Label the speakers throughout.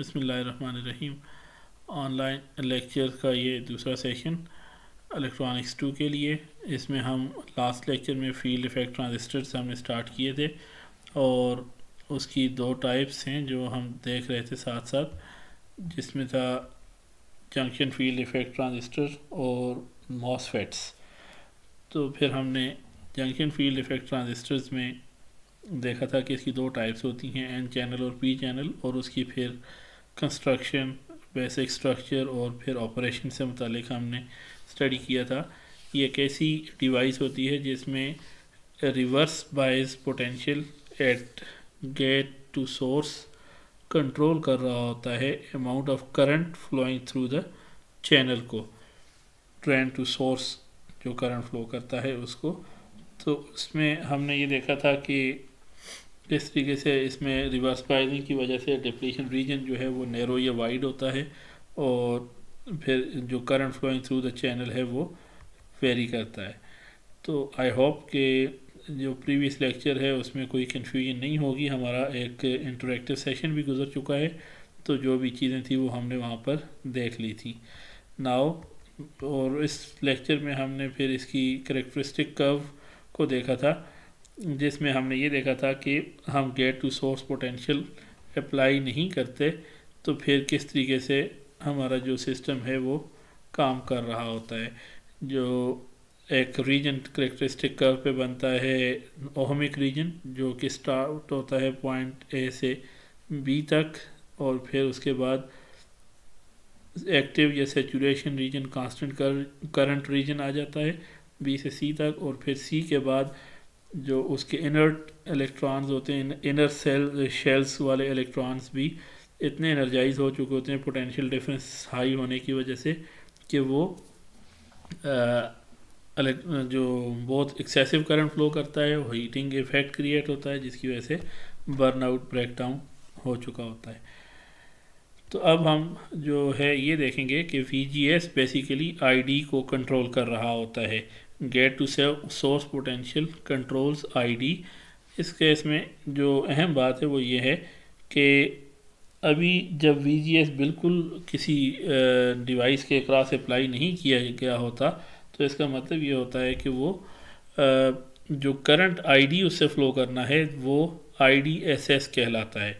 Speaker 1: बसमीम online lecture का ये दूसरा सेशन इलेक्ट्रॉनिक्स टू के लिए इसमें हम लास्ट लेक्चर में फील्ड इफेक्ट ट्रांजिस्टर्स हमने स्टार्ट किए थे और उसकी दो टाइप्स हैं जो हम देख रहे थे साथ साथ जिसमें था जंक्शन फील्ड इफेक्ट ट्रांजिस्टर और मॉसफेट्स तो फिर हमने जंक्शन फील्ड इफेक्ट ट्रांजिस्टर्स में देखा था कि इसकी दो टाइप्स होती हैं एन चैनल और पी चैनल और उसकी फिर कंस्ट्रक्शन बेसिक स्ट्रक्चर और फिर ऑपरेशन से मतलब हमने स्टडी किया था ये एक ऐसी डिवाइस होती है जिसमें reverse bias potential at gate to source control कर रहा होता है amount of current flowing through the channel को ट्रेन टू सोर्स जो करंट फ्लो करता है उसको तो उसमें हमने ये देखा था कि इस तरीके से इसमें रिवर्स फायरिंग की वजह से डिप्लीशन रीजन जो है वो नैरो या वाइड होता है और फिर जो current flowing through the channel है वो वेरी करता है तो आई होप के जो प्रीवियस लेक्चर है उसमें कोई कन्फ्यूजन नहीं होगी हमारा एक इंटरेक्टिव सेशन भी गुजर चुका है तो जो भी चीज़ें थी वो हमने वहाँ पर देख ली थी नाव और इस लेक्चर में हमने फिर इसकी करेक्टरिस्टिक कर्व को देखा था जिसमें हमने ये देखा था कि हम gate to source potential apply नहीं करते तो फिर किस तरीके से हमारा जो सिस्टम है वो काम कर रहा होता है जो एक रीजन करेक्टरिस्टिक कर्व पे बनता है ओहमिक रीजन जो कि स्टार्ट होता है पॉइंट ए से बी तक और फिर उसके बाद एक्टिव या सेचुरेशन रीजन कांस्टेंट कर करंट रीजन आ जाता है बी से सी तक और फिर सी के बाद जो उसके इनर्ट इलेक्ट्रॉन्स होते हैं इनर सेल शेल्स वाले इलेक्ट्रॉन्स भी इतने एनर्जाइज हो चुके होते हैं पोटेंशियल डिफरेंस हाई होने की वजह से कि वो आ, जो बहुत एक्सेसिव करंट फ्लो करता है वो हीटिंग इफेक्ट क्रिएट होता है जिसकी वजह से बर्नआउट ब्रेकडाउन हो चुका होता है तो अब हम जो है ये देखेंगे कि V G S basically I D को कंट्रोल कर रहा होता है gate to save source potential controls ID इस केस में जो अहम बात है वो ये है कि अभी जब वी बिल्कुल किसी डिवाइस के अक्रॉस अप्लाई नहीं किया गया होता तो इसका मतलब ये होता है कि वो जो करंट आईडी उससे फ़्लो करना है वो आई डी एस एस कहलाता है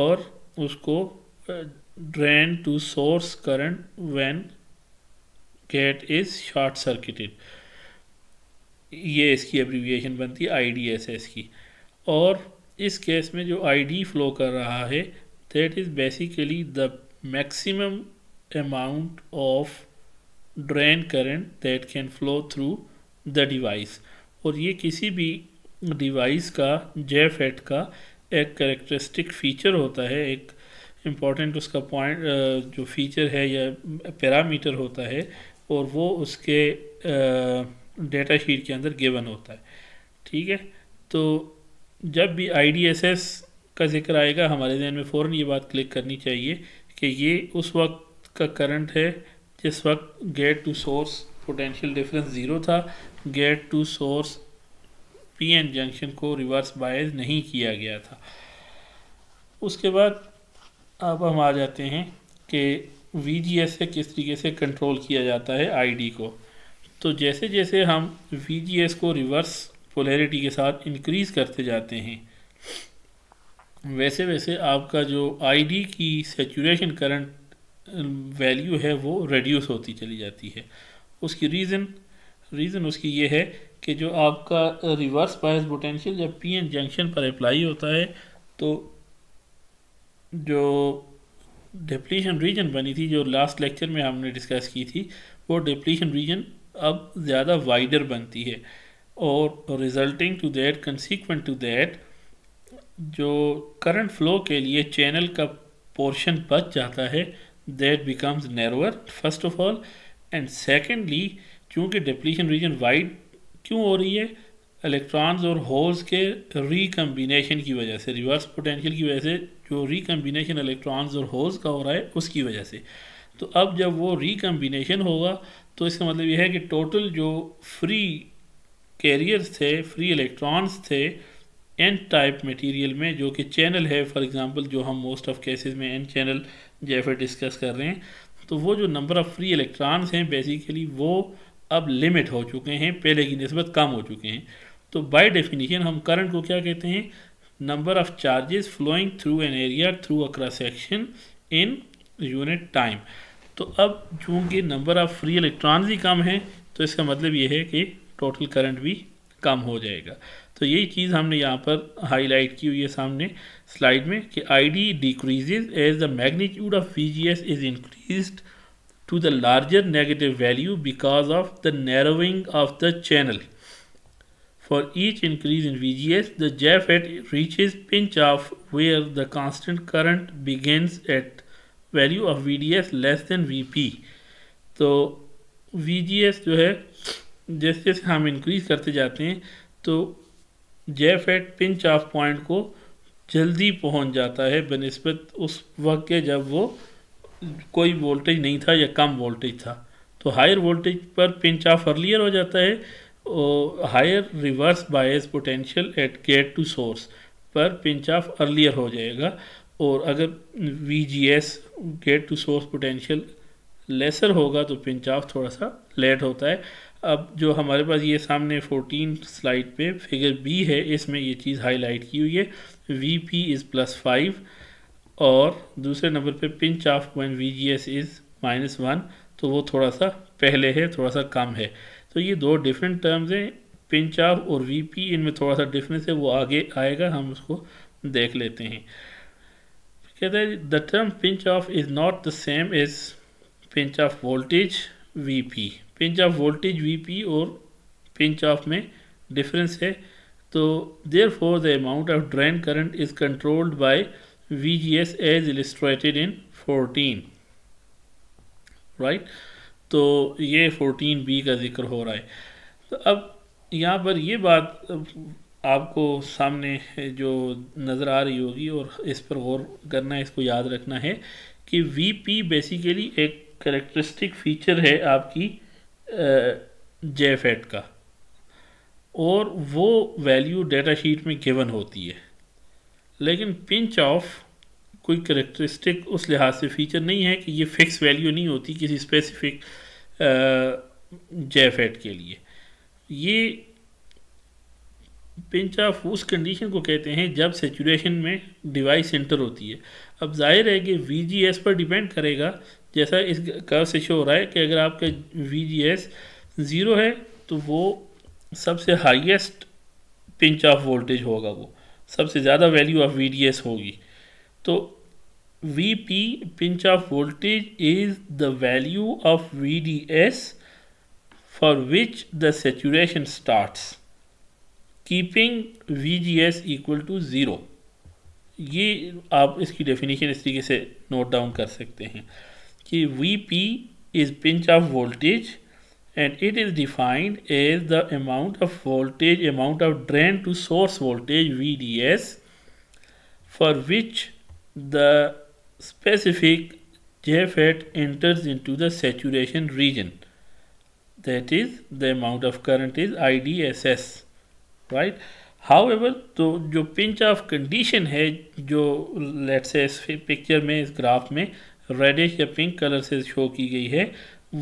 Speaker 1: और उसको drain to source current when gate is short circuited ये इसकी एब्रीविएशन बनती है आई की और इस केस में जो आई फ्लो कर रहा है that is basically the maximum amount of drain current that can flow through the device और ये किसी भी डिवाइस का जेफेट e का एक करेक्टरिस्टिक फ़ीचर होता है एक इम्पॉर्टेंट उसका पॉइंट जो फीचर है या पैरामीटर होता है और वो उसके आ, डेटा शीट के अंदर गिवन होता है ठीक है तो जब भी आई का जिक्र आएगा हमारे जहन में फ़ौर ये बात क्लिक करनी चाहिए कि ये उस वक्त का करंट है जिस वक्त gate to source potential difference zero था gate to source PN junction को रिवर्स बायस नहीं किया गया था उसके बाद अब हम आ जाते हैं कि वी से किस तरीके से कंट्रोल किया जाता है डी को तो जैसे जैसे हम वी को रिवर्स पोलैरिटी के साथ इंक्रीज़ करते जाते हैं वैसे वैसे आपका जो डी की सेचुरेशन करंट वैल्यू है वो रिड्यूस होती चली जाती है उसकी रीज़न रीज़न उसकी ये है कि जो आपका रिवर्स बायस पोटेंशियल जब पी एन जंक्शन पर अप्लाई होता है तो जो डिप्लीशन रीजन बनी थी जो लास्ट लेक्चर में हमने डिस्कस की थी वो डिप्लीशन रीजन अब ज़्यादा वाइडर बनती है और resulting to that consequent to that जो करंट फ्लो के लिए चैनल का पोर्शन बच जाता है that becomes narrower first of all and secondly क्योंकि डिप्लीशन रीजन वाइड क्यों हो रही है इलेक्ट्रॉन्स और होल्स के रिकम्बिनेशन की वजह से रिवर्स पोटेंशियल की वजह से जो रिकम्बिनेशन इलेक्ट्रॉन्स और होल्स का हो रहा है उसकी वजह से तो अब जब वो रिकम्बिनेशन होगा तो इसका मतलब यह है कि टोटल जो फ्री कैरियर्स थे फ्री इलेक्ट्रॉन्स थे एन टाइप मटेरियल में जो कि चैनल है फॉर एग्जांपल जो हम मोस्ट ऑफ केसेस में एन चैनल जैसे डिस्कस कर रहे हैं तो वो जो नंबर ऑफ़ फ्री इलेक्ट्रॉन्स हैं बेसिकली वो अब लिमिट हो चुके हैं पहले की नस्बत कम हो चुके हैं तो बाय डेफिनेशन हम करंट को क्या कहते हैं number of charges flowing through an area through a section in unit time तो अब चूँकि नंबर ऑफ़ फ्री इलेक्ट्रॉन भी कम है तो इसका मतलब ये है कि टोटल करंट भी कम हो जाएगा तो यही चीज़ हमने यहाँ पर हाईलाइट की हुई है सामने स्लाइड में कि I D decreases as the magnitude of V G S is increase to the larger negative value because of the narrowing of the channel for V G S the JFET reach is pinch off where the constant current begins at value of V D S less than V P तो V G S जो है जैसे जैसे हम increase करते जाते हैं तो JFET pinch off point को जल्दी पहुंच जाता है बनस्बत उस वक्त के जब वो कोई वोल्टेज नहीं था या कम वोल्टेज था तो हायर वोल्टेज पर पिंच ऑफ अर्लियर हो जाता है और higher reverse bias potential at gate to source पर पिंच ऑफ अर्लियर हो जाएगा और अगर V G S gate to source potential lesser होगा तो पिंच ऑफ थोड़ा सा लेट होता है अब जो हमारे पास ये सामने 14 स्लाइड पे फिगर बी है इसमें ये चीज़ हाईलाइट की हुई है V P is plus five और दूसरे नंबर पे pinch off one V G S is minus one तो वो थोड़ा सा पहले है थोड़ा सा कम है तो ये दो डिफरेंट टर्म्स हैं पिंच ऑफ और वी पी इनमें थोड़ा सा डिफरेंस है वो आगे आएगा हम उसको देख लेते हैं कहते हैं the term pinch off is not the same as pinch off voltage V P pinch off voltage V P और पिंच ऑफ में डिफरेंस है तो therefore the amount of drain current is controlled by V G S as illustrated in fourteen right तो ये fourteen B का जिक्र हो रहा है तो अब यहाँ पर ये बात आपको सामने जो नज़र आ रही होगी और इस पर गौर करना है इसको याद रखना है कि वी पी बेसिकली एक करेक्टरिस्टिक फीचर है आपकी जे फैट का और वो वैल्यू डेटा शीट में गिवन होती है लेकिन पिंच ऑफ कोई करेक्टरिस्टिक उस लिहाज से फीचर नहीं है कि ये फिक्स वैल्यू नहीं होती किसी स्पेसिफिक जे फैट के लिए ये पिंच ऑफ उस कंडीशन को कहते हैं जब सेचुरेशन में डिवाइस सेंटर होती है अब जाहिर है कि वी पर डिपेंड करेगा जैसा इस कर्व से शो हो रहा है कि अगर आपका वी जी एस ज़ीरो है तो वो सबसे हाईएस्ट पिंच ऑफ वोल्टेज होगा वो सबसे ज़्यादा value of V D S होगी तो V P pinch off voltage is the value of V D S for which the saturation starts keeping V G S equal to zero ये आप इसकी definition इस तरीके से नोट डाउन कर सकते हैं कि V P is pinch off voltage and it is defined as the amount of voltage amount of drain to source voltage V D S for which the specific JFET enters into the saturation region that is the amount of current is I D S S right however तो जो pinch off condition है जो late से इस picture में इस graph में reddish या पिंक कलर से शो की गई है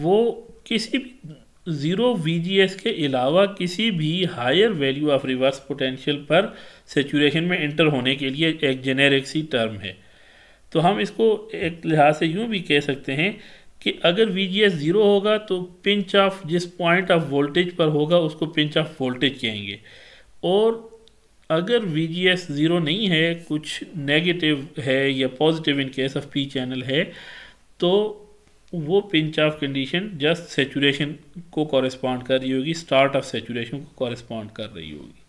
Speaker 1: वो किसी भी ज़ीरो वी के अलावा किसी भी higher value of reverse potential पर सेचुरेशन में एंटर होने के लिए एक जेनेरिक सी टर्म है तो हम इसको एक लिहाज से यूँ भी कह सकते हैं कि अगर वी जी एस ज़ीरो होगा तो पिंच ऑफ जिस पॉइंट ऑफ वोल्टेज पर होगा उसको पिंच ऑफ वोल्टेज कहेंगे और अगर वी जी एस ज़ीरो नहीं है कुछ नेगेटिव है या positive in case of P channel है तो वो pinch off condition just saturation को कॉरेस्पॉन्ड कर रही होगी स्टार्ट ऑफ सेचुरेशन को कॉरेस्पॉन्ड कर रही होगी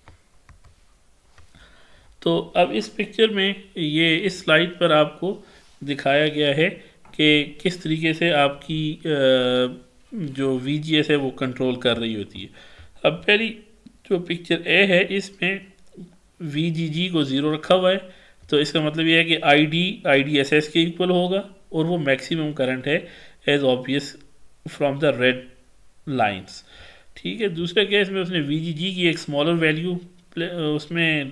Speaker 1: तो अब इस पिक्चर में ये इस स्लाइड पर आपको दिखाया गया है कि किस तरीके से आपकी जो वी है वो कंट्रोल कर रही होती है अब पहली जो पिक्चर ए है इसमें वी जी जी को ज़ीरो रखा हुआ है तो इसका मतलब यह है कि I D I D S S के इक्वल होगा और वो मैक्सिमम करंट है as obvious from the red lines ठीक है दूसरे केस में उसने वी जी जी की एक स्मॉलर वैल्यू उसमें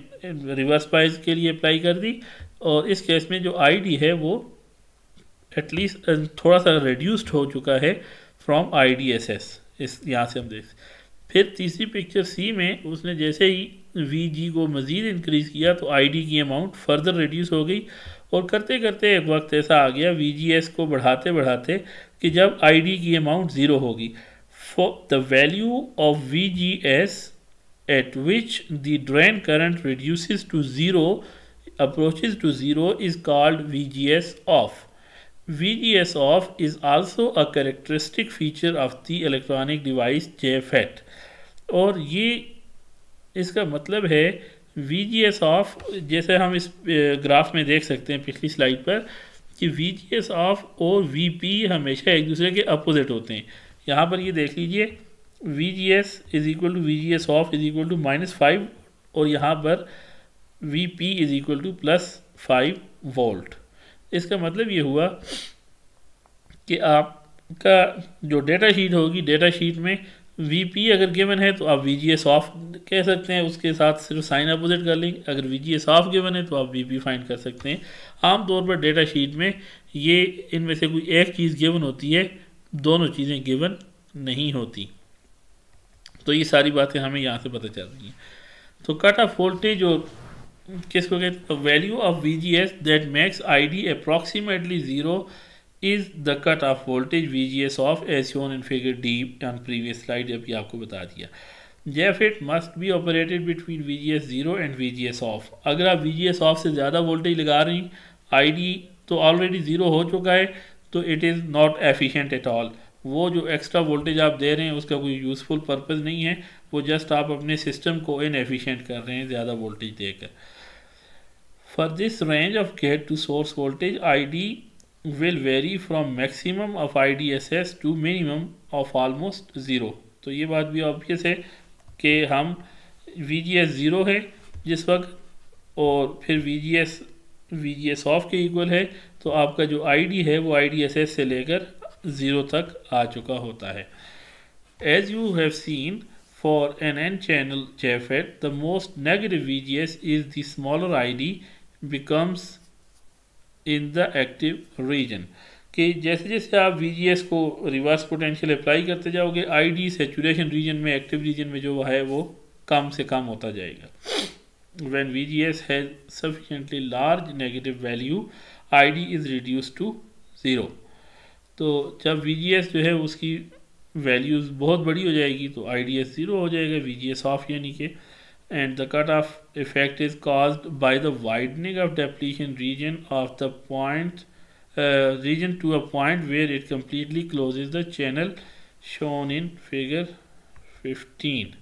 Speaker 1: रिवर्स प्राइज के लिए अप्लाई कर दी और इस केस में जो आई डी है वो एटलीस्ट थोड़ा सा रिड्यूस्ड हो चुका है from I D S S इस यहाँ से हम देख फिर तीसरी पिक्चर सी में उसने जैसे ही वी जी को मज़ीद इनक्रीज़ किया तो आई डी की अमाउंट फर्दर रिड्यूस हो गई और करते करते एक वक्त ऐसा आ गया वी जी एस को बढ़ाते बढ़ाते कि जब आई डी की अमाउंट ज़ीरो होगी for the value of V G S at which the drain current reduce to zero approaches to zero is called V G S off VGS off is also a characteristic feature of the electronic device JFET और ये इसका मतलब है VGS off जैसे हम इस graph में देख सकते हैं पिछली स्लाइड पर कि VGS off और VP हमेशा एक दूसरे के अपोजिट होते हैं यहाँ पर ये देख लीजिए VGS is equal to V G S off is equal to minus five और यहाँ पर VP is equal to plus five volt इसका मतलब ये हुआ कि आपका जो डेटा शीट होगी डेटा शीट में वी अगर गिवन है तो आप वी जी ऑफ कह सकते हैं उसके साथ सिर्फ साइन अपोजिट कर लेंगे अगर वी जी ऑफ गिवन है तो आप वी पी फाइंड कर सकते हैं आमतौर पर डेटा शीट में ये इनमें से कोई एक चीज़ गिवन होती है दोनों चीज़ें गिवन नहीं होती तो ये सारी बातें हमें यहाँ से पता चल रही हैं तो कट ऑफ वोल्टेज और किसको कहते value of V G S that makes I D approximately zero is the cut off voltage V G S off as shown in figure D on previous slide जबकि आपको बता दिया JFET it must be operated between V G S zero and V G S off अगर आप we G S of से ज़्यादा voltage लगा रही आई डी तो ऑलरेडी ज़ीरो हो चुका है तो it is not efficient at all वो जो एक्स्ट्रा वोल्टेज आप दे रहे हैं उसका कोई यूज़फुल पर्पज़ नहीं है वो जस्ट आप अपने सिस्टम को इनएफिशिएंट कर रहे हैं ज़्यादा वोल्टेज देकर for this range of gate to source voltage ID will off I D S S to minimum of almost zero तो ये बात भी ऑब्वियस है कि हम वी जी एस ज़ीरो है जिस वक्त और फिर V G S V G S off के इक्वल है तो आपका जो आई डी है वो आई डी एस एस से लेकर ज़ीरो तक आ चुका होता है as you have seen For an n-channel JFET, the most negative VGS is the smaller ID becomes in the active region. कि जैसे जैसे आप वी को रिवर्स पोटेंशियल अप्लाई करते जाओगे आई डी सेचुरेशन रीजन में एक्टिव रीजन में जो है वो कम से कम होता जाएगा when V G S has sufficiently large negative value I D is reduce to zero तो जब वी जी एस जो है उसकी वैल्यूज़ बहुत बड़ी हो जाएगी तो आई डी एस ज़ीरो हो जाएगा वी जी एस ऑफ यानी कि and the cut off effect is cause by the widening of depletion region of the point region to a point where it completely close the channel shown in figure fifteen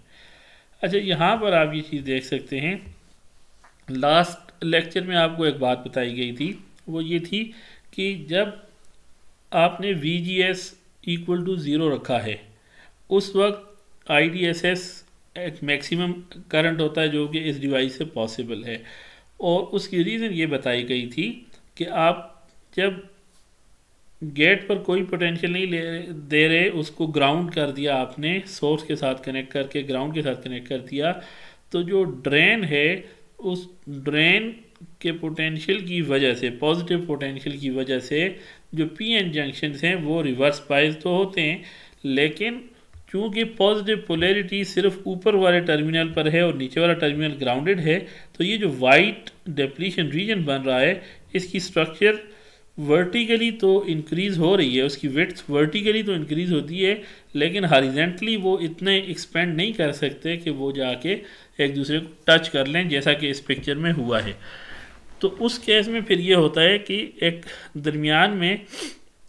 Speaker 1: अच्छा यहाँ पर आप ये चीज़ देख सकते हैं लास्ट लेक्चर में आपको एक बात बताई गई थी वो ये थी कि जब आपने V G S equal to zero रखा है उस वक्त I D S S maximum current होता है जो कि इस डिवाइस से पॉसिबल है और उसकी रीज़न ये बताई गई थी कि आप जब गेट पर कोई पोटेंशियल नहीं ले दे रहे उसको ग्राउंड कर दिया आपने सोर्स के साथ कनेक्ट करके ग्राउंड के साथ कनेक्ट कर दिया तो जो ड्रेन है उस ड्रेन के पोटेंशियल की वजह से पॉजिटिव पोटेंशियल की वजह से जो पी एन जंक्शन हैं वो रिवर्स पाइज तो होते हैं लेकिन चूँकि पॉजिटिव पोलैरिटी सिर्फ ऊपर वाले टर्मिनल पर है और नीचे वाला टर्मिनल ग्राउंडेड है तो ये जो वाइट डेप्लीशन रीजन बन रहा है इसकी स्ट्रक्चर वर्टिकली तो इंक्रीज़ हो रही है उसकी विथ्स वर्टिकली तो इंक्रीज़ होती है लेकिन हॉरिजेंटली वो इतने एक्सपेंड नहीं कर सकते कि वो जाके एक दूसरे को टच कर लें जैसा कि इस पिक्चर में हुआ है तो उस केस में फिर ये होता है कि एक दरमियान में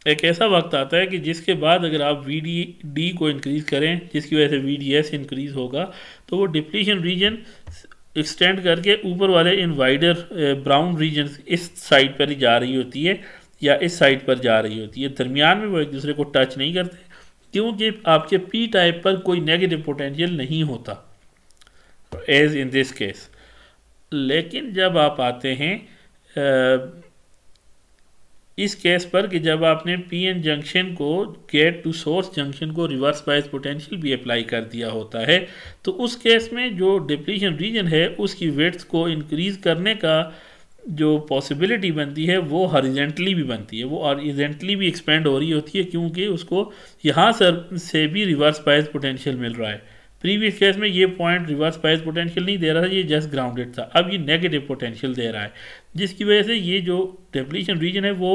Speaker 1: एक ऐसा वक्त आता है कि जिसके बाद अगर आप वी डी डी को इंक्रीज़ करें जिसकी वजह से वी डी एस इंक्रीज़ होगा तो वो डिप्लीशन रीजन एक्सटेंड करके ऊपर वाले इन वाइडर ब्राउन रीजन इस साइड पर ही जा रही होती है या इस साइड पर जा रही होती है दरमियान में वो एक दूसरे को टच नहीं करते क्योंकि आपके पी टाइप पर कोई नेगेटिव पोटेंशियल नहीं होता एज इन दिस केस लेकिन जब आप आते हैं इस केस पर कि जब आपने पी एन जंक्शन को गेट टू सोर्स जंक्शन को रिवर्स बाइस पोटेंशियल भी अप्लाई कर दिया होता है तो उस केस में जो डिप्लीशन रीजन है उसकी वेट्स को इंक्रीज करने का जो पॉसिबिलिटी बनती है वो हॉरिजेंटली भी बनती है वो हॉरिजेंटली भी एक्सपेंड हो रही होती है क्योंकि उसको यहाँ सर से भी रिवर्स बाइस पोटेंशियल मिल रहा है प्रीवियस केस में ये पॉइंट रिवर्स प्राइस पोटेंशियल नहीं दे रहा था ये जस्ट ग्राउंडेड था अब ये नेगेटिव पोटेंशियल दे रहा है जिसकी वजह से ये जो डेपलीशन रीजन है वो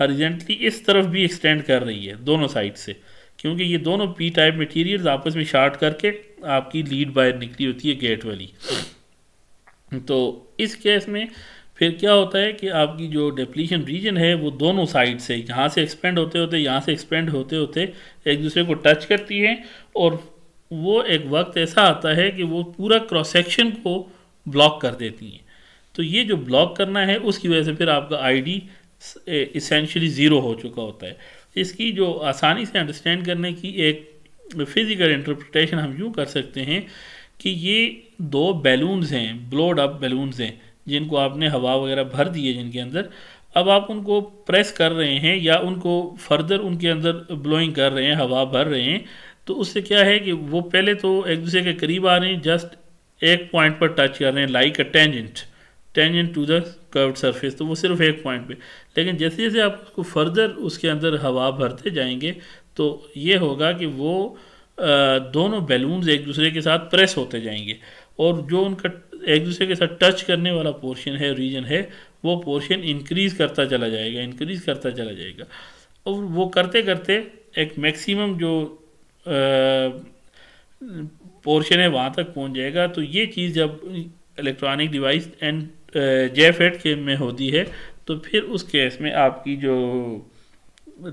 Speaker 1: हरिजेंटली इस तरफ भी एक्सटेंड कर रही है दोनों साइड से क्योंकि ये दोनों पी टाइप मटीरियल आपस में शार्ट करके आपकी लीड बाहर निकली होती है गेट वाली तो इस केस में फिर क्या होता है कि आपकी जो डेप्लीशन रीजन है वो दोनों साइड से यहाँ से एक्सपेंड होते होते यहाँ से एक्सपेंड होते होते एक दूसरे को टच करती है और वो एक वक्त ऐसा आता है कि वो पूरा क्रॉस सेक्शन को ब्लॉक कर देती हैं तो ये जो ब्लॉक करना है उसकी वजह से फिर आपका आईडी इसेंशली ज़ीरो हो चुका होता है इसकी जो आसानी से अंडरस्टैंड करने की एक फिज़िकल इंटरप्रटेशन हम यूँ कर सकते हैं कि ये दो बैलून्स हैं ब्लोड अप बैलून्स हैं जिनको आपने हवा वगैरह भर दी है जिनके अंदर अब आप उनको प्रेस कर रहे हैं या उनको फर्दर उनके अंदर ब्लोइंग कर रहे हैं हवा भर रहे हैं तो उससे क्या है कि वो पहले तो एक दूसरे के करीब आ रहे हैं जस्ट एक पॉइंट पर टच कर रहे हैं like a tangent tangent to the curved surface तो वो सिर्फ एक पॉइंट पे लेकिन जैसे जैसे आप उसको फर्दर उसके अंदर हवा भरते जाएंगे तो ये होगा कि वो आ, दोनों बैलून्स एक दूसरे के साथ प्रेस होते जाएंगे और जो उनका एक दूसरे के साथ टच करने वाला पोर्शन है रीजन है वो पोर्शन इंक्रीज़ करता चला जाएगा इंक्रीज़ करता चला जाएगा और वो करते करते एक मैक्सिमम जो पोर्शन है वहाँ तक पहुँच जाएगा तो ये चीज़ जब इलेक्ट्रॉनिक डिवाइस एंड जेफेट के में होती है तो फिर उस केस में आपकी जो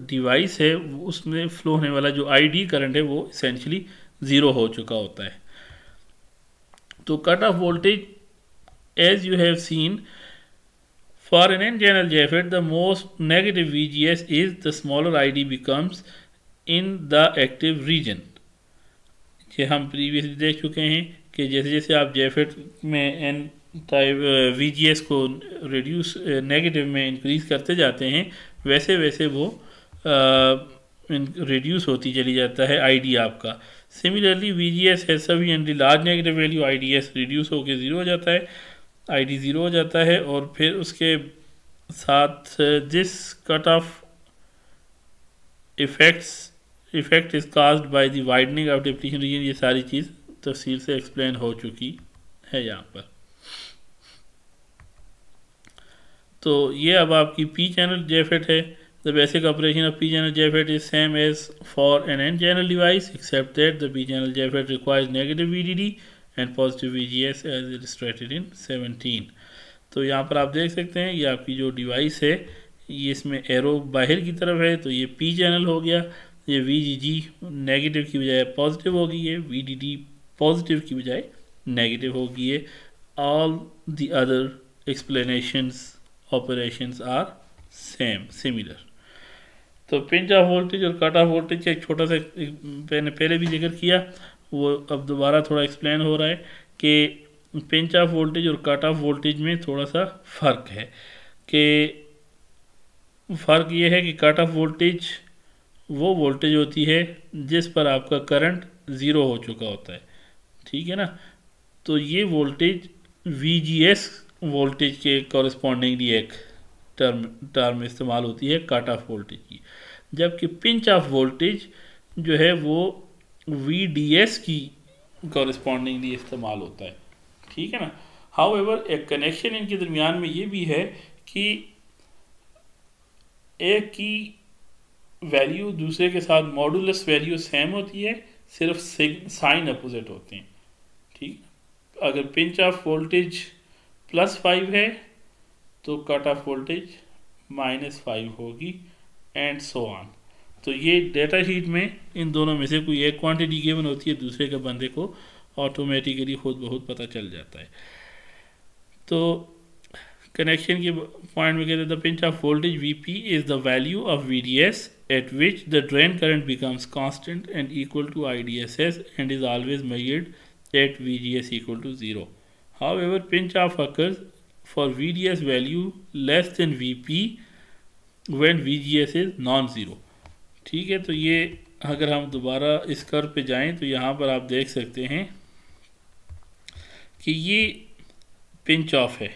Speaker 1: डिवाइस है उसमें फ्लो होने वाला जो आईडी करंट है वो इसेंशली ज़ीरो हो चुका होता है तो cut off voltage as you have seen for an general JFET the most negative V G S is the smaller I D becomes in the active region ये हम previously देख चुके हैं कि जैसे जैसे आप जेफेट में एन टाइप वी को रिड्यूस नेगेटिव uh, में इंक्रीज़ करते जाते हैं वैसे वैसे वो रिड्यूस uh, होती चली जाता है आई आपका similarly V G S S सभी and large negative value I D S reduce होकर ज़ीरो हो जाता है आई डी ज़ीरो हो जाता है और फिर उसके साथ this cut off effects effect is caused by the widening of depletion region ये सारी चीज़ तफसील से एक्सप्लेन हो चुकी है यहाँ पर तो ये अब आपकी पी चैनल जेफेट है the basic operation of P channel JFET is same as for an N channel device except that the P channel JFET requires negative V D D and positive V G S as illustrated in seventeen तो यहाँ पर आप देख सकते हैं ये आपकी जो डिवाइस है ये इसमें एरो बाहर की तरफ है तो ये पी चैनल हो गया ये वी जी जी नेगेटिव की बजाय पॉजिटिव होगी है वी डी डी पॉजिटिव की बजाय नेगेटिव होगी है all the other explanations operations are same similar तो पिंच ऑफ वोल्टेज और कट ऑफ वोल्टेज का एक छोटा सा मैंने पहले भी जिक्र किया वो अब दोबारा थोड़ा एक्सप्लेन हो रहा है कि पिंच ऑफ वोल्टेज और कट ऑफ वोल्टेज में थोड़ा सा फ़र्क है कि फ़र्क ये है कि कट ऑफ वोल्टेज वो वोल्टेज होती है जिस पर आपका करंट ज़ीरो हो चुका होता है ठीक है ना तो ये वोल्टेज वी वोल्टेज के कॉरस्पॉन्डिंगली एक टर्म टर्म इस्तेमाल होती है कट ऑफ वोल्टेज की जबकि पिंच ऑफ वोल्टेज जो है वो वी डी एस की कॉरस्पॉन्डिंगली इस्तेमाल होता है ठीक है ना हाउ एवर एक कनेक्शन इनके दरमियान में ये भी है कि एक की वैल्यू दूसरे के साथ मॉडुलस वैल्यू सेम होती है सिर्फ साइन अपोजिट होते हैं ठीक अगर pinch off voltage plus five है तो cut off voltage minus five होगी एंड सो ऑन तो ये डेटा शीट में इन दोनों में से कोई एक क्वांटिटी गिवन होती है दूसरे के बंदे को ऑटोमेटिकली खुद बहुत पता चल जाता है तो कनेक्शन के पॉइंट में कहते हैं the pinch off voltage V P is the value of V D S at which the drain current becomes constant and equal to IDSS and is always measured at VGS equal to zero. However, pinch off occurs for VDS value less than VP when VGS is non-zero. ठीक है तो ये अगर हम दोबारा इस कर पे जाएं तो यहाँ पर आप देख सकते हैं कि ये पिंच ऑफ है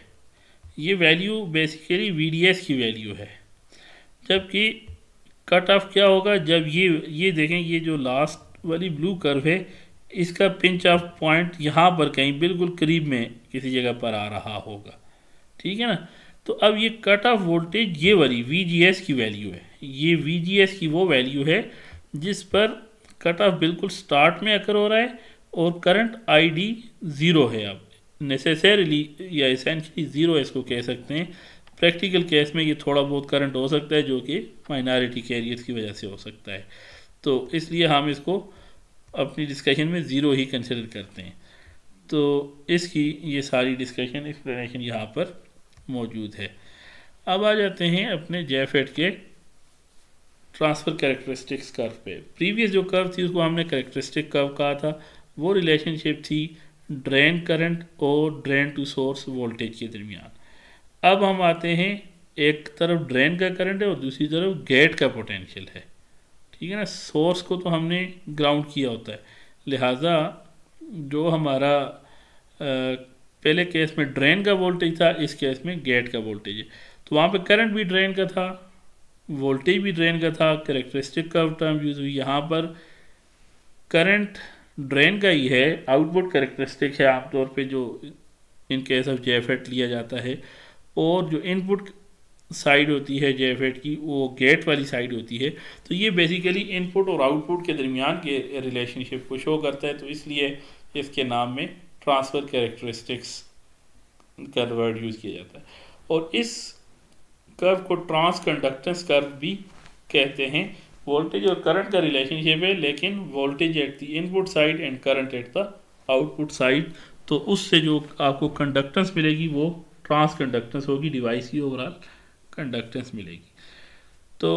Speaker 1: ये वैल्यू बेसिकली वी की वैल्यू है जबकि कट ऑफ क्या होगा जब ये ये देखें ये जो लास्ट वाली ब्लू कर्व है इसका पिंच ऑफ पॉइंट यहाँ पर कहीं बिल्कुल करीब में किसी जगह पर आ रहा होगा ठीक है ना तो अब ये कट ऑफ वोल्टेज ये वाली वी की वैल्यू है ये वी की वो वैल्यू है जिस पर कट ऑफ बिल्कुल स्टार्ट में अकर हो रहा है और करंट आईडी ज़ीरो है अब नेसेसरली या इसेंशली ज़ीरो इसको कह सकते हैं प्रैक्टिकल केस में ये थोड़ा बहुत करंट हो सकता है जो कि माइनॉरिटी कैरियर की वजह से हो सकता है तो इसलिए हम इसको अपनी डिस्कशन में ज़ीरो ही कंसिडर करते हैं तो इसकी ये सारी डिस्कशन एक्सप्लेनेशन यहाँ पर मौजूद है अब आ जाते हैं अपने जेफेट के ट्रांसफ़र करेक्टरिस्टिक्स कर्व पे प्रीवियस जो कर्व थी उसको हमने करेक्टरिस्टिक कर्व कहा था वो रिलेशनशिप थी ड्रेन करंट और ड्रेन टू सोर्स वोल्टेज के दरमियान अब हम आते हैं एक तरफ ड्रेन का करंट है और दूसरी तरफ गेट का पोटेंशियल है ठीक है ना सोर्स को तो हमने ग्राउंड किया होता है लिहाजा जो हमारा पहले केस में ड्रेन का वोल्टेज था इस केस में गेट का वोल्टेज है तो वहाँ पे करंट भी ड्रेन का था वोल्टेज भी ड्रेन का था करेक्टरिस्टिक का टर्म यूज़ हुई यहाँ पर करंट ड्रेन का ही है आउटपुट करेक्टरिस्टिक है आमतौर पे जो इन केस ऑफ जेफेट लिया जाता है और जो इनपुट साइड होती है जेफेट की वो गेट वाली साइड होती है तो ये बेसिकली इनपुट और आउटपुट के दरमियान के रिलेशनशिप को शो करता है तो इसलिए इसके नाम में ट्रांसफ़र कैरेक्टरिस्टिक्स का वर्ड यूज़ किया जाता है और इस कर्व को ट्रांस कंडक्टेंस कर्व भी कहते हैं वोल्टेज और करंट का रिलेशनशिप है लेकिन voltage at the input side and current at the output side तो उससे जो आपको कंडक्टेंस मिलेगी वो ट्रांस कंडक्टेंस होगी डिवाइस की ओवरऑल कंडक्टेंस मिलेगी तो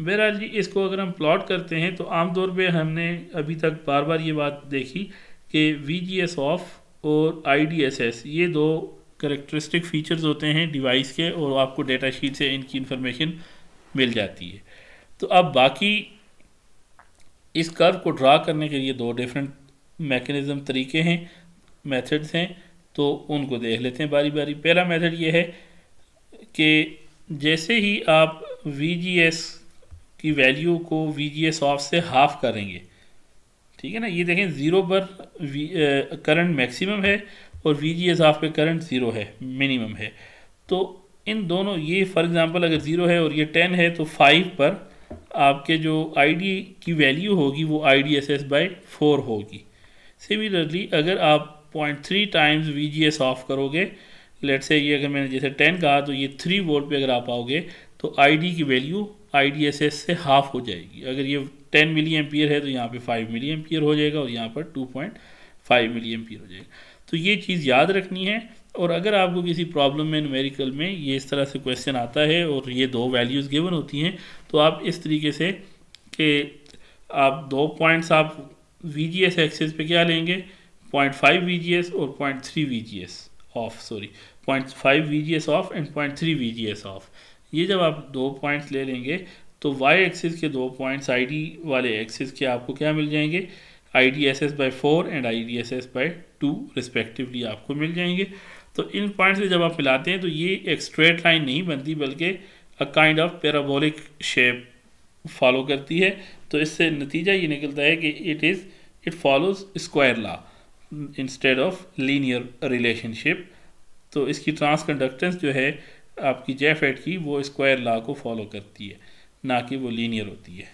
Speaker 1: बहरहाल जी इसको अगर हम प्लॉट करते हैं तो आमतौर पे हमने अभी तक बार बार ये बात देखी कि वी जी एस ऑफ और आई डी एस एस ये दो करेक्टरिस्टिक फीचर्स होते हैं डिवाइस के और आपको डेटा शीट से इनकी इन्फॉर्मेशन मिल जाती है तो अब बाकी इस कर्व को ड्रा करने के लिए दो डिफरेंट मैकेनिज़्म तरीके हैं मेथड्स हैं तो उनको देख लेते हैं बारी बारी पहला मेथड ये है कि जैसे ही आप वी की वैल्यू को वी जी ऑफ से हाफ करेंगे ठीक है ना ये देखें ज़ीरो पर करंट मैक्सिमम है और वी जी एस ऑफ पे करंट ज़ीरो है मिनिमम है तो इन दोनों ये फॉर एग्ज़ाम्पल अगर ज़ीरो है और ये टेन है तो फाइव पर आपके जो आई डी की वैल्यू होगी वो I D S S by four होगी सिमिलरली अगर आप point three times V G S off करोगे लेट से ये अगर मैंने जैसे टेन कहा तो ये थ्री वोल्ट पे अगर आप आओगे तो आई डी की value I D S S से हाफ हो जाएगी अगर ये टेन मिली एम्पियर है तो यहाँ पे फाइव मिली एम्पियर हो जाएगा और यहाँ पर two point five milli ampere हो जाएगा तो ये चीज़ याद रखनी है और अगर आपको किसी प्रॉब्लम में न्यूमेरिकल में ये इस तरह से क्वेश्चन आता है और ये दो वैल्यूज़ गिवन होती हैं तो आप इस तरीके से कि आप दो पॉइंट्स आप वी जी एस एक्सेस पे क्या लेंगे point five V G S और point three V G S off sorry point five V G S off and point three V G S off ये जब आप दो पॉइंट्स ले लेंगे तो y एक्सिस के दो पॉइंट्स आई डी वाले एक्सिस के आपको क्या मिल जाएंगे I D S S by four and I D S S by two respectively आपको मिल जाएंगे तो इन पॉइंट्स से जब आप मिलाते हैं तो ये एक स्ट्रेट लाइन नहीं बनती बल्कि a kind of parabolic shape follow करती है तो इससे नतीजा ये निकलता है कि it is it follows square law instead of linear relationship तो इसकी ट्रांसकंडक्टेंस जो है आपकी जेफेट e की वो स्क्वायर लॉ को फॉलो करती है ना कि वो लीनियर होती है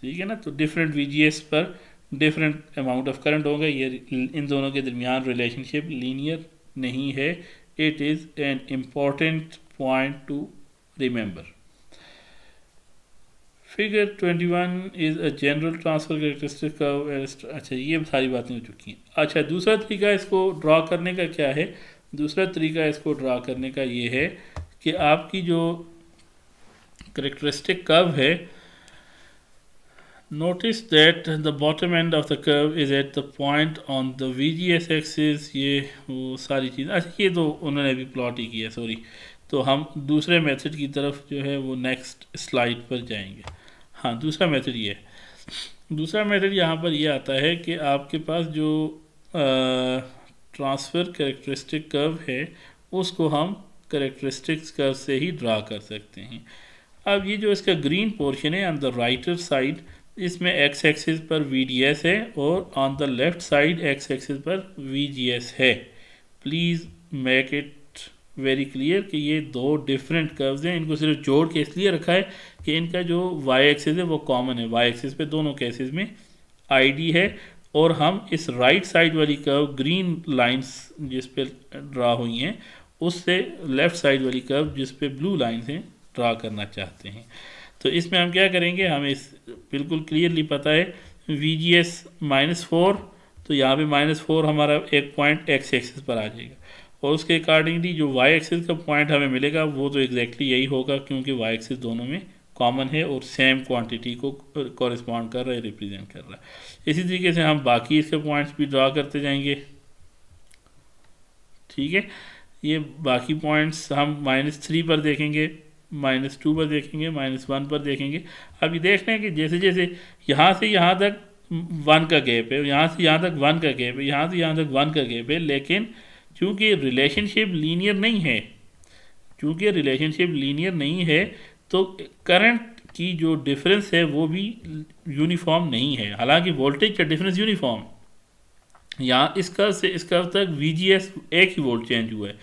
Speaker 1: ठीक है ना तो डिफरेंट वी पर डिफरेंट अमाउंट ऑफ करंट होंगे ये इन दोनों के दरमियान रिलेशनशिप लीनियर नहीं है it is an important point to remember figure 21 is a general transfer characteristic curve अच्छा ये सारी बातें हो चुकी हैं अच्छा दूसरा तरीका इसको ड्रा करने का क्या है दूसरा तरीका इसको ड्रा करने का ये है कि आपकी जो करेक्टरिस्टिक कर्व है notice that the bottom end of the curve is at the point on the V G S axis ये वो सारी चीज़ अच्छा ये तो उन्होंने अभी प्लॉट ही किया सॉरी तो हम दूसरे मेथड की तरफ जो है वो नेक्स्ट स्लाइड पर जाएंगे हाँ दूसरा मेथड ये है दूसरा मेथड यहाँ पर ये आता है कि आपके पास जो ट्रांसफ़र करेक्टरिस्टिक कर्व है उसको हम करेक्टरिस्टिक्स कर्व से ही ड्रा कर सकते हैं अब ये जो इसका ग्रीन पोर्शन है ऑन द राइटर साइड इसमें एक्स एक्सिस पर वी डी एस है और on the left side X axis पर वी जी एस है please make it very clear कि ये दो डिफरेंट कर्व्स हैं इनको सिर्फ जोड़ के इसलिए रखा है कि इनका जो वाई एक्सेस है वो कॉमन है वाई एक्सेस पे दोनों केसेस में आई है और हम इस राइट साइड वाली कर्व ग्रीन लाइंस जिस पे ड्रा हुई हैं उससे लेफ़्ट साइड वाली कर्व जिस पे ब्लू लाइंस हैं ड्रा करना चाहते हैं तो इसमें हम क्या करेंगे हमें इस बिल्कुल क्लियरली पता है V G S minus four तो यहाँ पे माइनस फोर हमारा एक पॉइंट एक्स एक्सेस पर आ जाएगा और उसके अकॉर्डिंगली जो वाई एक्सिस का पॉइंट हमें मिलेगा वो तो एग्जैक्टली यही होगा क्योंकि वाई एक्सिस दोनों में कॉमन है और सेम क्वांटिटी को कॉरिस्पॉन्ड कर रहा है रिप्रेजेंट कर रहा है इसी तरीके से हम बाकी इसके पॉइंट्स भी ड्रा करते जाएंगे ठीक है ये बाकी पॉइंट्स हम माइनस थ्री पर देखेंगे माइनस टू पर देखेंगे माइनस वन पर देखेंगे अब ये देख रहे हैं कि जैसे जैसे यहाँ से यहाँ तक वन का गैप है यहाँ से यहाँ तक वन का गैप है यहाँ से यहाँ तक वन का गैप है लेकिन चूँकि रिलेशनशिप लीनियर नहीं है चूँकि रिलेशनशिप लीनियर नहीं है तो करंट की जो डिफरेंस है वो भी यूनिफॉर्म नहीं है हालांकि वोल्टेज का डिफरेंस यूनिफॉर्म यहाँ इस कर से इस कर तक वी जी एस एक ही वोल्ट चेंज हुआ है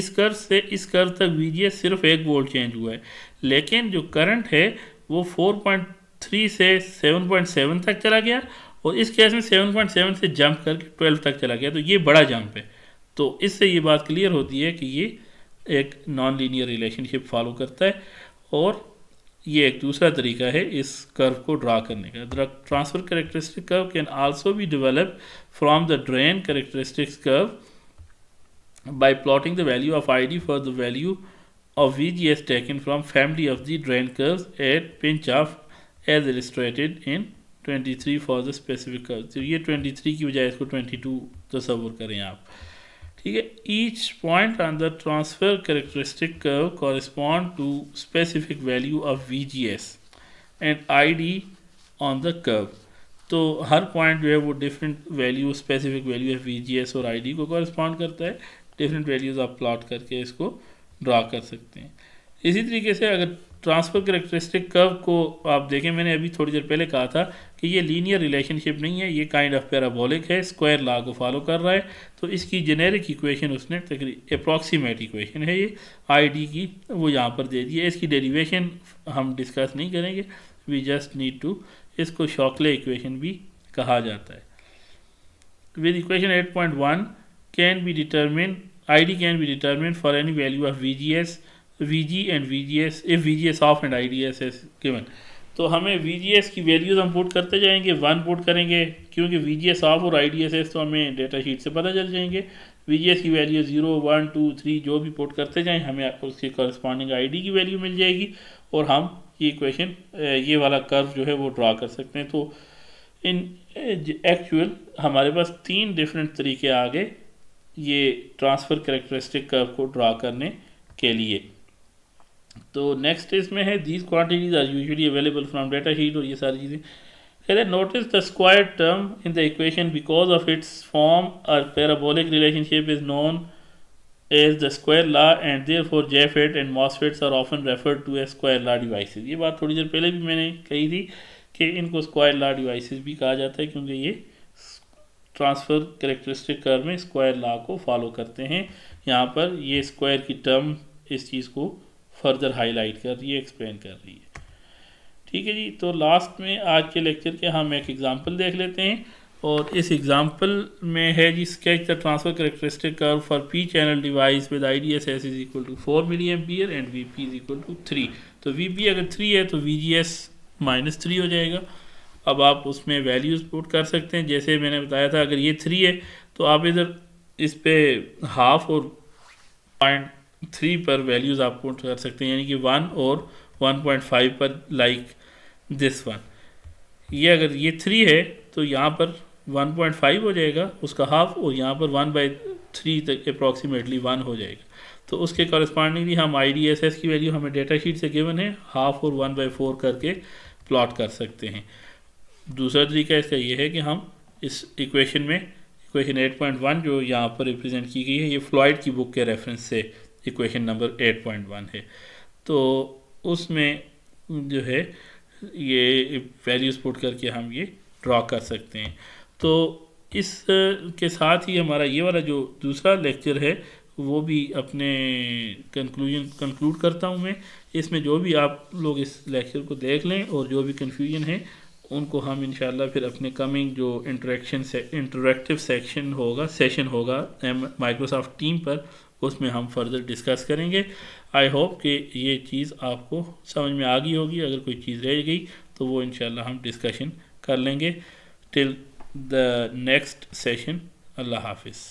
Speaker 1: इस कर से इस कर तक वी जी एस सिर्फ एक वोल्ट चेंज हुआ है लेकिन जो करंट है वो 4.3 से 7.7 तक चला गया और इस केस में 7.7 से जंप करके 12 तक चला गया तो ये बड़ा जंप है तो इससे ये बात क्लियर होती है कि ये एक नॉन लीनियर रिलेशनशिप फॉलो करता है और ये एक दूसरा तरीका है इस कर्व को ड्रा करने का transfer characteristic curve can also be develop from the drain characteristics curve by plotting the value of ID for the value of V G S taken from family of the drain curve at pinch off as illustrated in 23 for the specific curve तो ये 23 की बजाय इसको 22 तस्वर करें आप ठीक है each point on the transfer characteristic curve correspond to specific value of V G S and I D on the curve तो हर पॉइंट जो है वो different value specific value of V G S और आई डी को कॉरिस्पॉन्ड करता है different values आप प्लॉट करके इसको ड्रा कर सकते हैं इसी तरीके से अगर ट्रांसफ़र करेक्टरिस्टिक कर्व को आप देखें मैंने अभी थोड़ी देर पहले कहा था कि ये लीनियर रिलेशनशिप नहीं है ये काइंड ऑफ पैराबोलिक है स्क्वायर लॉ को फॉलो कर रहा है तो इसकी जेनेरिक इक्वेशन उसने अप्रॉक्सीमेट इक्वेशन है ये आईडी की वो यहाँ पर दे दी है इसकी डेरिवेशन हम डिस्कस नहीं करेंगे वी जस्ट नीड टू इसको शॉकले इक्वेशन भी कहा जाता है with equation at point one can be determine I D can be determine for any value of V G S VG and VGS if VGS off and IDS is given तो हमें VGS की values हम put करते जाएंगे one put करेंगे क्योंकि VGS of और S तो हमें डेटा शीट से पता चल जाएंगे VGS की वैल्यू ज़ीरो वन टू थ्री जो भी पुट करते जाएं हमें आपको उसकी करस्पॉन्डिंग डी की वैल्यू मिल जाएगी और हम ये क्वेश्चन ये वाला कर्व जो है वो ड्रा कर सकते हैं तो इन एक्चुअल हमारे पास तीन डिफरेंट तरीके आ गए ये ट्रांसफ़र करेक्टरिस्टिक कर्व को ड्रा करने के लिए तो नेक्स्ट इसमें है these quantities are usually available from data sheet और ये सारी चीज़ें कहते हैं notice the square term in the equation because of its form और parabolic relationship is known as the square law and therefore JFET and MOSFETs are often refer to a square law devices ये बात थोड़ी देर पहले भी मैंने कही थी कि इनको स्क्वायर ला डिवाइसेज भी कहा जाता है क्योंकि ये ट्रांसफ़र करेक्टरिस्टिक कर में स्क्वायर ला को फॉलो करते हैं यहाँ पर ये स्क्वायर की टर्म इस चीज़ को फर्दर हाईलाइट कर रही है एक्सप्लेन कर रही है ठीक है जी तो लास्ट में आज के लेक्चर के हम एक एग्ज़ाम्पल देख लेते हैं और इस एग्ज़ाम्पल में है जी sketch the transfer characteristic curve for P channel device with I D S S is equal to four milli ampere and V P is equal to three तो वी पी अगर थ्री है तो V G S minus three हो जाएगा अब आप उसमें values put कर सकते हैं जैसे मैंने बताया था अगर ये थ्री है तो आप इधर इस पर हाफ और पॉइंट थ्री पर वैल्यूज़ आप पुट कर सकते हैं यानी कि वन और वन पॉइंट फाइव पर लाइक दिस वन ये अगर ये थ्री है तो यहाँ पर वन पॉइंट फाइव हो जाएगा उसका हाफ और यहाँ पर वन बाई थ्री तक अप्रॉक्सीमेटली वन हो जाएगा तो उसके कॉरस्पॉन्डिंगली हम आई डी एस एस की वैल्यू हमें डेटा शीट से गिवन है हाफ और वन बाई फोर करके प्लॉट कर सकते हैं दूसरा तरीका इसका ये है कि हम इस इक्वेशन में इक्वेशन 8.1 जो यहाँ पर रिप्रेजेंट की गई है ये फ्लॉइड की बुक के रेफरेंस से इक्वेशन नंबर 8.1 है तो उसमें जो है ये वैल्यूज़ पुट करके हम ये ड्रॉ कर सकते हैं तो इस के साथ ही हमारा ये वाला जो दूसरा लेक्चर है वो भी अपने कंक्लूजन कंक्लूड करता हूँ मैं इसमें जो भी आप लोग इस लेक्चर को देख लें और जो भी कन्फ्यूजन है उनको हम इन फिर अपने कमिंग जो इंटरेक्शन से इंटरेक्टिव सेक्शन होगा सेशन होगा माइक्रोसॉफ्ट टीम पर उसमें हम फर्दर डिस्कस करेंगे आई होप कि ये चीज़ आपको समझ में आ गई होगी अगर कोई चीज़ रह गई तो वो इन हम डिस्कशन कर लेंगे टिल द नेक्स्ट सेशन अल्लाह हाफिज़